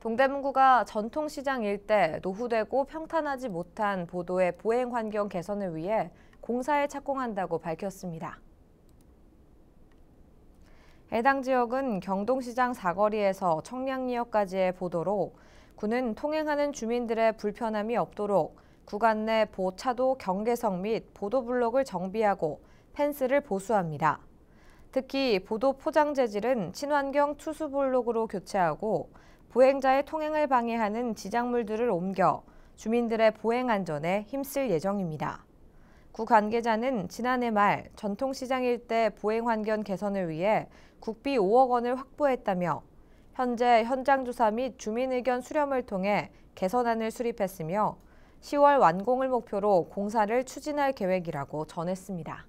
동대문구가 전통시장 일대 노후되고 평탄하지 못한 보도의 보행 환경 개선을 위해 공사에 착공한다고 밝혔습니다. 해당 지역은 경동시장 사거리에서 청량리역까지의 보도로 구는 통행하는 주민들의 불편함이 없도록 구간 내 보차도 경계선 및 보도블록을 정비하고 펜스를 보수합니다. 특히 보도 포장 재질은 친환경 투수블록으로 교체하고 보행자의 통행을 방해하는 지장물들을 옮겨 주민들의 보행 안전에 힘쓸 예정입니다. 구 관계자는 지난해 말 전통시장 일대 보행 환경 개선을 위해 국비 5억 원을 확보했다며 현재 현장 조사 및 주민 의견 수렴을 통해 개선안을 수립했으며 10월 완공을 목표로 공사를 추진할 계획이라고 전했습니다.